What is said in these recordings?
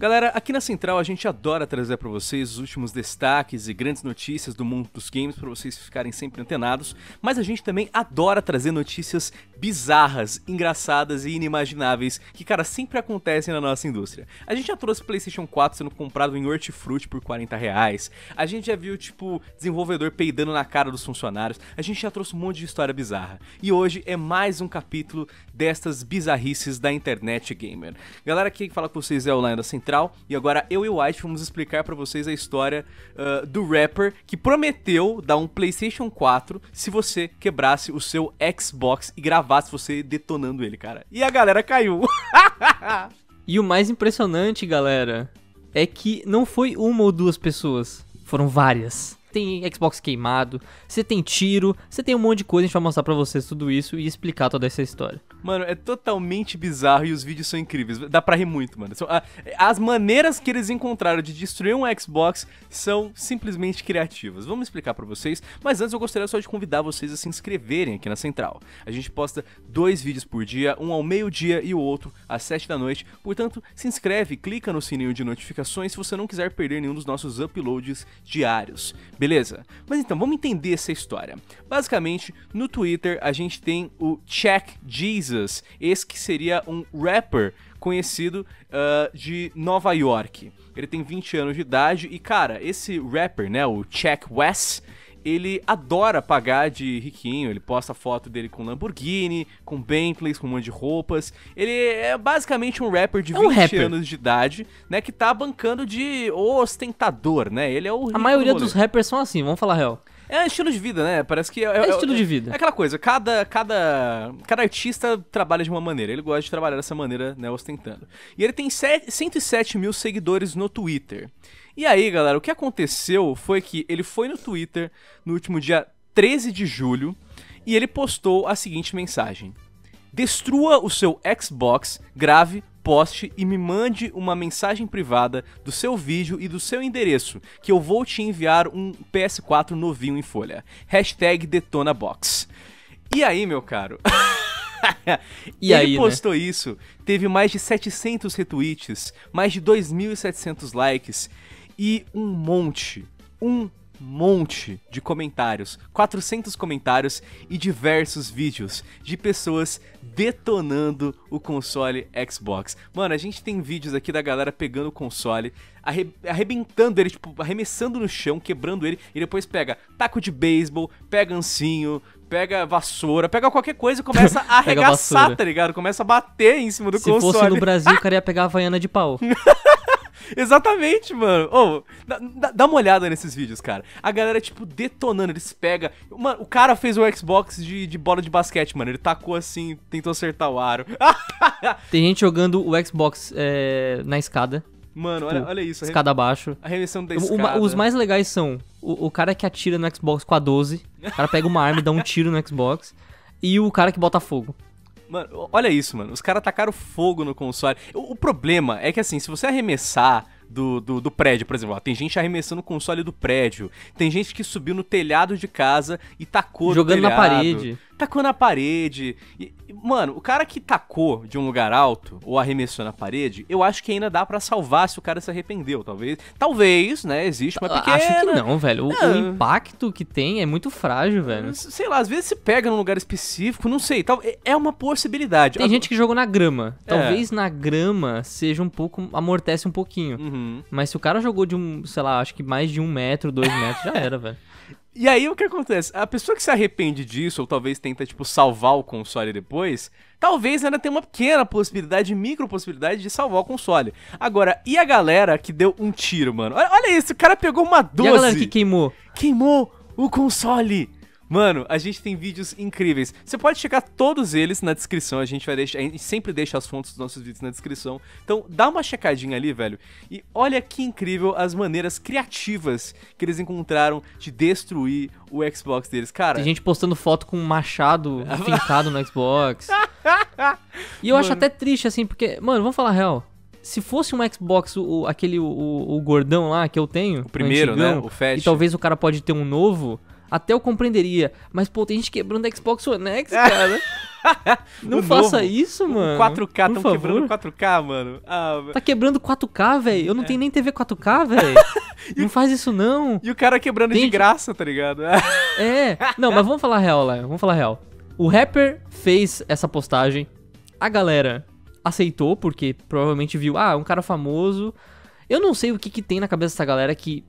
Galera, aqui na Central a gente adora trazer para vocês os últimos destaques e grandes notícias do mundo dos games para vocês ficarem sempre antenados, mas a gente também adora trazer notícias bizarras, engraçadas e inimagináveis que, cara, sempre acontecem na nossa indústria. A gente já trouxe PlayStation 4 sendo comprado em hortifruti por 40 reais, a gente já viu, tipo, desenvolvedor peidando na cara dos funcionários, a gente já trouxe um monte de história bizarra. E hoje é mais um capítulo destas bizarrices da internet gamer. Galera, quem fala com vocês é o Lion da Central Central. E agora eu e o White vamos explicar para vocês a história uh, do rapper que prometeu dar um PlayStation 4 se você quebrasse o seu Xbox e gravasse você detonando ele, cara. E a galera caiu. e o mais impressionante, galera, é que não foi uma ou duas pessoas, foram várias tem Xbox queimado, você tem tiro, você tem um monte de coisa, a gente vai mostrar para vocês tudo isso e explicar toda essa história. Mano, é totalmente bizarro e os vídeos são incríveis. Dá pra rir muito, mano. Ah, as maneiras que eles encontraram de destruir um Xbox são simplesmente criativas. Vamos explicar para vocês, mas antes eu gostaria só de convidar vocês a se inscreverem aqui na Central. A gente posta dois vídeos por dia, um ao meio-dia e o outro às sete da noite. Portanto, se inscreve, clica no sininho de notificações se você não quiser perder nenhum dos nossos uploads diários beleza? Mas então, vamos entender essa história. Basicamente, no Twitter a gente tem o Check Jesus, esse que seria um rapper conhecido uh, de Nova York. Ele tem 20 anos de idade e, cara, esse rapper, né, o Check West, ele adora pagar de riquinho, ele posta foto dele com Lamborghini, com Bentleys, com um monte de roupas. Ele é basicamente um rapper de é um 20 rapper. anos de idade, né, que tá bancando de ostentador, né? Ele é o A maioria dos rappers são assim, vamos falar real. É um estilo de vida, né? Parece que é, é, é estilo de é vida. É, é aquela coisa, cada, cada, cada artista trabalha de uma maneira. Ele gosta de trabalhar dessa maneira, né, ostentando. E ele tem 7, 107 mil seguidores no Twitter. E aí, galera, o que aconteceu foi que ele foi no Twitter no último dia 13 de julho e ele postou a seguinte mensagem: Destrua o seu Xbox, grave, poste e me mande uma mensagem privada do seu vídeo e do seu endereço, que eu vou te enviar um PS4 novinho em folha. Hashtag DetonaBox. E aí, meu caro? e ele aí, né? postou né? isso, teve mais de 700 retweets, mais de 2.700 likes e um monte, um monte de comentários, 400 comentários e diversos vídeos de pessoas detonando o console Xbox. Mano, a gente tem vídeos aqui da galera pegando o console, arre arrebentando ele, tipo, arremessando no chão, quebrando ele, e depois pega taco de beisebol, pega ancinho, pega vassoura, pega qualquer coisa e começa a arregaçar, tá ligado? Começa a bater em cima do Se console. Se fosse no Brasil, ah! o cara ia pegar a vaiana de pau. Exatamente, mano. Oh, dá, dá, uma olhada nesses vídeos, cara. A galera, tipo, detonando. Eles pegam. Mano, o cara fez o Xbox de, de bola de basquete, mano. Ele tacou assim, tentou acertar o aro. Tem gente jogando o Xbox é, na escada. Mano, tipo, olha, olha, isso. Escada abaixo. A remissão da escada. O, os mais legais são o, o, cara que atira no Xbox com a 12. O cara pega uma arma e dá um tiro no Xbox. E o cara que bota fogo. Mano, olha isso, mano. Os caras tacaram fogo no console. O, o, problema é que, assim, se você arremessar do, do, do prédio, por exemplo, ó, tem gente arremessando o console do prédio, tem gente que subiu no telhado de casa e tacou Jogando telhado. Jogando na parede tacou na parede. E, mano, o cara que tacou de um lugar alto ou arremessou na parede, eu acho que ainda dá para salvar se o cara se arrependeu, talvez. Talvez, né? Existe uma pequena... Acho que não, velho. O, é. o impacto que tem é muito frágil, velho. Sei lá, às vezes se pega num lugar específico, não sei. Tal... É, é uma possibilidade. Tem a... Ah, gente que jogou na grama. É. Talvez é. na grama seja um pouco... amortece um pouquinho. Uhum. Mas se o cara jogou de um, sei lá, acho que mais de um metro, dois metros, já era, velho. E aí o que acontece? A pessoa que se arrepende disso, ou talvez tenta, tipo, salvar o console depois, talvez ainda tenha uma pequena possibilidade, micro possibilidade de salvar o console. Agora, e a galera que deu um tiro, mano? Olha, olha isso, o cara pegou uma doce. E a galera que queimou? Queimou o console. Mano, a gente tem vídeos incríveis. Você pode checar todos eles na descrição. A gente vai deixar, a gente sempre deixa as fontes dos nossos vídeos na descrição. Então, dá uma checadinha ali, velho. E olha que incrível as maneiras criativas que eles encontraram de destruir o Xbox deles, cara. Tem gente postando foto com um machado pintado no Xbox. e eu mano. acho até triste assim, porque, mano, vamos falar real se fosse um Xbox, o, aquele o, o, gordão lá que eu tenho. O primeiro, né? antigão, né? O Fat. E talvez o cara pode ter um novo até eu compreenderia. Mas, pô, tem gente quebrando a Xbox One X, cara. Não faça novo, isso, mano. 4K, estão quebrando 4K, mano. Ah, tá quebrando 4K, velho. Eu não é. tenho nem TV 4K, velho. não faz isso, não. E o cara quebrando tem... de graça, tá ligado? é. Não, mas vamos falar real, lá. Vamos falar real. O rapper fez essa postagem. A galera aceitou, porque provavelmente viu, ah, um cara famoso. Eu não sei o que, que tem na cabeça dessa galera que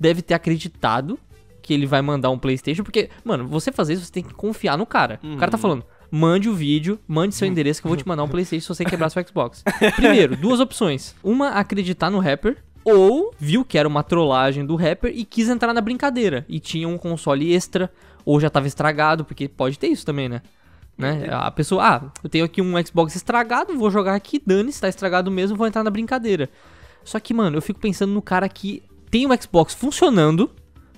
deve ter acreditado que ele vai mandar um PlayStation, porque, mano, você fazer isso, você tem que confiar no cara. Uhum. O cara tá uhum. falando, mande o vídeo, mande seu uhum. endereço que eu vou te mandar um PlayStation se você quebrar seu Xbox. Primeiro, duas opções. Uma, acreditar no rapper. Ou viu que era uma trollagem do rapper e quis entrar na brincadeira. E tinha um console extra, ou já tava estragado, porque pode ter isso também, né? Né? É. A pessoa, ah, eu tenho aqui um Xbox estragado, vou jogar aqui, dane-se, tá estragado mesmo, vou entrar na brincadeira. Só que, mano, eu fico pensando no cara que tem o um Xbox funcionando,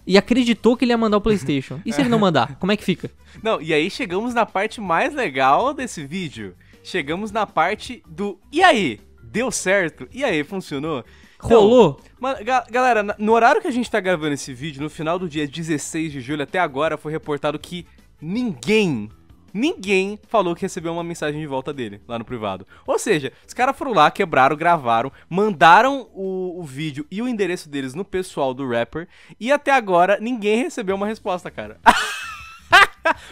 e acreditou que ele ia mandar o PlayStation. E se ele não mandar? Como é que fica? Não, e aí chegamos na parte mais legal desse vídeo. Chegamos na parte do e aí? Deu certo? E aí, funcionou? Rolou? Mano, galera, no horário que a gente tá gravando esse vídeo, no final do dia 16 de julho até agora, foi reportado que ninguém ninguém falou que recebeu uma mensagem de volta dele lá no privado. Ou seja, os caras foram lá, quebraram, gravaram, mandaram o, o, vídeo e o endereço deles no pessoal do rapper e até agora ninguém recebeu uma resposta, cara.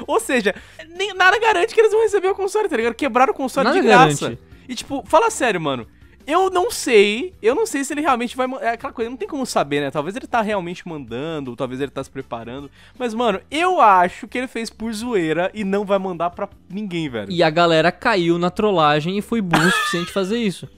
Ou seja, nem, nada garante que eles vão receber o console, tá ligado? Quebraram o console nada de graça. Garante. E tipo, fala sério, mano. Eu não sei, eu não sei se ele realmente vai. É aquela coisa, não tem como saber, né? Talvez ele tá realmente mandando, talvez ele tá se preparando. Mas, mano, eu acho que ele fez por zoeira e não vai mandar pra ninguém, velho. E a galera caiu na trollagem e foi burro o suficiente fazer isso.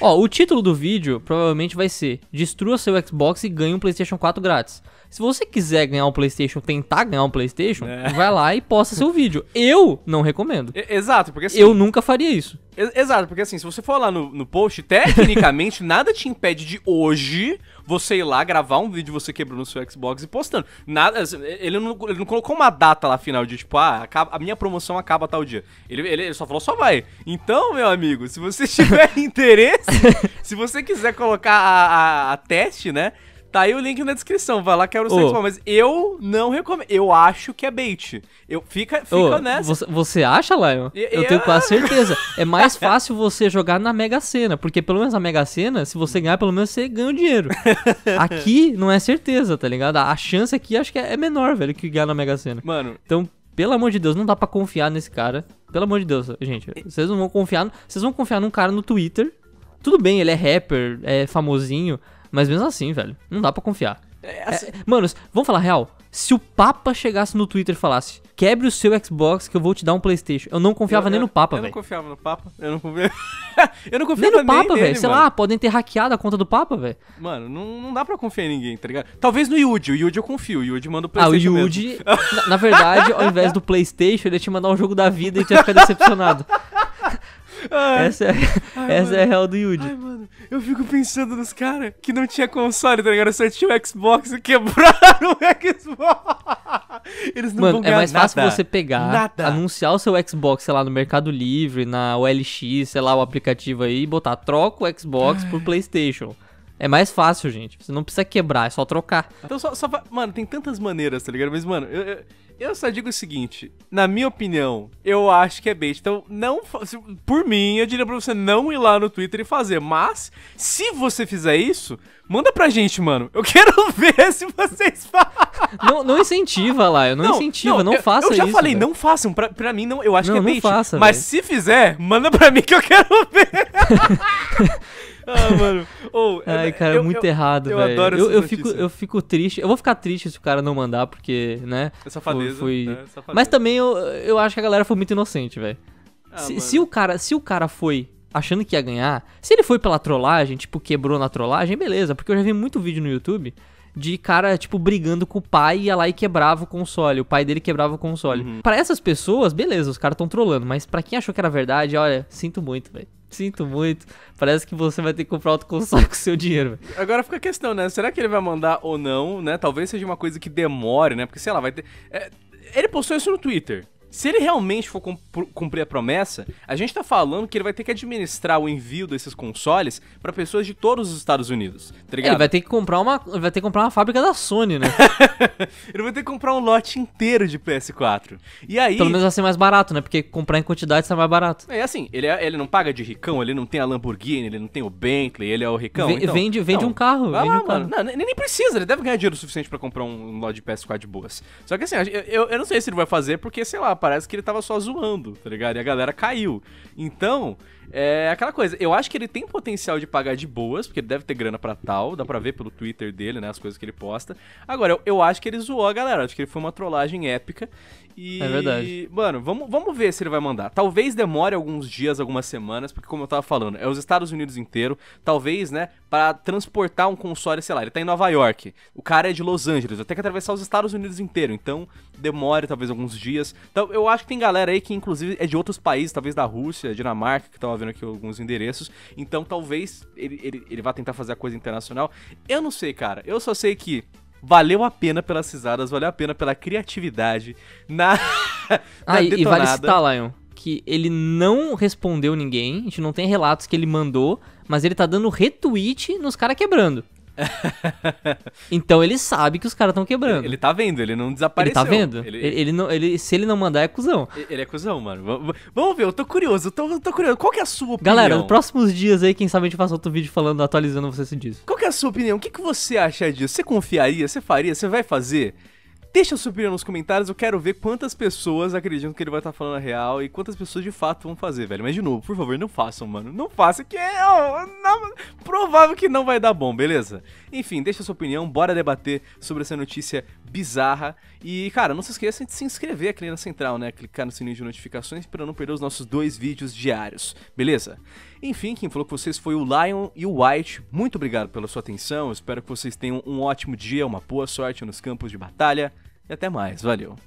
Ó, o título do vídeo provavelmente vai ser: Destrua seu Xbox e ganhe um PlayStation 4 grátis. Se você quiser ganhar um PlayStation, tentar ganhar um PlayStation, é. vai lá e posta seu vídeo. Eu não recomendo. exato, porque assim, Eu nunca faria isso. Exato, porque assim, se você for lá no, no post, tecnicamente nada te impede de hoje você ir lá gravar um vídeo você quebrando o seu Xbox e postando. Nada, assim, ele não, ele não colocou uma data lá final de tipo, ah, acaba, a minha promoção acaba tal dia. Ele, ele, ele, só falou, só vai. Então, meu amigo, se você tiver interesse, se você quiser colocar a, a, a teste, né? Tá aí o link na descrição, vai lá que era é o sexo, mas eu não recomendo. Eu acho que é bait. Eu, fica fica Ô, nessa. Você, você acha, Lion? Eu, eu tenho quase certeza. É mais fácil você jogar na Mega Sena, porque pelo menos na Mega Sena, se você ganhar, pelo menos você ganha o dinheiro. aqui não é certeza, tá ligado? A chance aqui acho que é, é menor, velho, que ganhar na Mega Sena. Mano. Então, pelo amor de Deus, não dá para confiar nesse cara. Pelo amor de Deus, gente. Vocês não vão confiar. Vocês vão confiar num cara no Twitter. Tudo bem, ele é rapper, é famosinho. Mas mesmo assim, velho, não dá para confiar. É, assim... é, manos, vamos falar real? Se o Papa chegasse no Twitter e falasse, quebre o seu Xbox que eu vou te dar um Playstation. Eu não confiava eu, nem eu, no Papa, velho. Eu véio. não confiava no Papa. Eu não confiava. eu não confiava nem no Papa, velho. Sei mano. lá, podem ter hackeado a conta do Papa, velho. Mano, não, não dá pra confiar em ninguém, tá ligado? Talvez no Yuji. O Yuji eu confio. O Yuji manda o Playstation. Ah, o Yuji, na, na, verdade, ao invés do Playstation, ele ia te mandar um jogo da vida e tu ia ficar decepcionado. Ai, essa é, ai, essa é a real do Yuji. Ai, mano, eu fico pensando nos caras que não tinha console, tá ligado? Só tinha o Xbox e quebraram o Xbox. Eles não mano, é mais nada. fácil você pegar, nada. anunciar o seu Xbox, sei lá, no Mercado Livre, na OLX, sei lá, o aplicativo aí, e botar troca o Xbox ai. por PlayStation. É mais fácil, gente. Você não precisa quebrar, é só trocar. Então, só, só Mano, tem tantas maneiras, tá ligado? Mas, mano, eu, eu, eu, só digo o seguinte: na minha opinião, eu acho que é bait. Então, não. Por mim, eu diria pra você não ir lá no Twitter e fazer. Mas, se você fizer isso, manda pra gente, mano. Eu quero ver se vocês fazem. Não, não incentiva lá, eu não, não incentiva, não, não faça isso. Eu já isso, falei, véio. não façam. Pra, pra mim, não, eu acho não, que é bait. Não faça, mas véio. se fizer, manda pra mim que eu quero ver. Ah, mano. Oh, Ai, cara, eu, muito eu, errado, velho. Eu adoro eu, eu fico, eu fico triste. Eu vou ficar triste se o cara não mandar, porque, né? É safadeza. Fui... Né? Mas também eu, eu acho que a galera foi muito inocente, velho. Ah, se, se, o cara, se o cara foi achando que ia ganhar, se ele foi pela trollagem, tipo, quebrou na trollagem, beleza. Porque eu já vi muito vídeo no YouTube de cara, tipo, brigando com o pai e ia lá e quebrava o console. O pai dele quebrava o console. Uhum. Para essas pessoas, beleza, os caras estão trollando. Mas para quem achou que era verdade, olha, sinto muito, velho. Sinto muito. Parece que você vai ter que comprar outro console com o seu dinheiro. Véio. Agora fica a questão, né? Será que ele vai mandar ou não, né? Talvez seja uma coisa que demore, né? Porque, sei lá, vai ter. É... Ele postou isso no Twitter. Se ele realmente for cumprir a promessa, a gente tá falando que ele vai ter que administrar o envio desses consoles para pessoas de todos os Estados Unidos, tá ligado? Ele vai ter que comprar uma, vai ter que comprar uma fábrica da Sony, né? ele vai ter que comprar um lote inteiro de PS4. E aí, pelo menos vai ser mais barato, né? Porque comprar em quantidade é mais barato. É assim, ele, é, ele não paga de ricão, ele não tem a Lamborghini, ele não tem o Bentley, ele é o ricão. V então, vende, vende não, um carro, vai vende lá, um carro. Mano. Não, nem precisa, ele deve ganhar dinheiro suficiente para comprar um, um lote de PS4 de boas. Só que assim, eu, eu, eu não sei se ele vai fazer porque sei lá, parece que ele tava só zoando, tá ligado? E a galera caiu. Então, é aquela coisa, eu acho que ele tem potencial de pagar de boas, porque ele deve ter grana para tal, dá pra ver pelo Twitter dele, né, as coisas que ele posta. Agora, eu, eu acho que ele zoou a galera, acho que ele foi uma trollagem épica. E, é verdade. Mano, vamos, vamos ver se ele vai mandar. Talvez demore alguns dias, algumas semanas, porque como eu tava falando, é os Estados Unidos inteiro. Talvez, né, para transportar um console, sei lá, ele tá em Nova York. O cara é de Los Angeles, vai ter que atravessar os Estados Unidos inteiro. Então, demore talvez alguns dias. Então, eu acho que tem galera aí que inclusive é de outros países, talvez da Rússia, Dinamarca, que estão vendo aqui alguns endereços. Então talvez ele, ele, ele vá tentar fazer a coisa internacional. Eu não sei, cara. Eu só sei que valeu a pena pelas risadas, valeu a pena pela criatividade na. na ah, e, e vale citar, Lion, que ele não respondeu ninguém, a gente não tem relatos que ele mandou, mas ele tá dando retweet nos caras quebrando. então ele sabe que os caras estão quebrando. Ele, tá vendo, ele não desapareceu. Ele tá vendo. Ele, ele, ele não, ele, se ele não mandar, é cuzão. Ele é cuzão, mano. Vamos, vamos ver, eu tô curioso, eu tô, tô, curioso. Qual que é a sua opinião? Galera, nos próximos dias aí, quem sabe a gente faça outro vídeo falando, atualizando você se Qual que é a sua opinião? O que, que você acha disso? Você confiaria? Você faria? Você vai fazer? Deixa a sua opinião nos comentários, eu quero ver quantas pessoas acreditam que ele vai estar tá falando a real e quantas pessoas de fato vão fazer, velho. Mas de novo, por favor, não façam, mano. Não façam, que é. Oh, não, Provável que não vai dar bom, beleza? Enfim, deixa sua opinião, bora debater sobre essa notícia bizarra. E, cara, não se esqueça de se inscrever aqui na Central, né? Clicar no sininho de notificações para não perder os nossos dois vídeos diários, beleza? Enfim, quem falou com vocês foi o Lion e o White. Muito obrigado pela sua atenção. Espero que vocês tenham um ótimo dia, uma boa sorte nos campos de batalha. E até mais, valeu!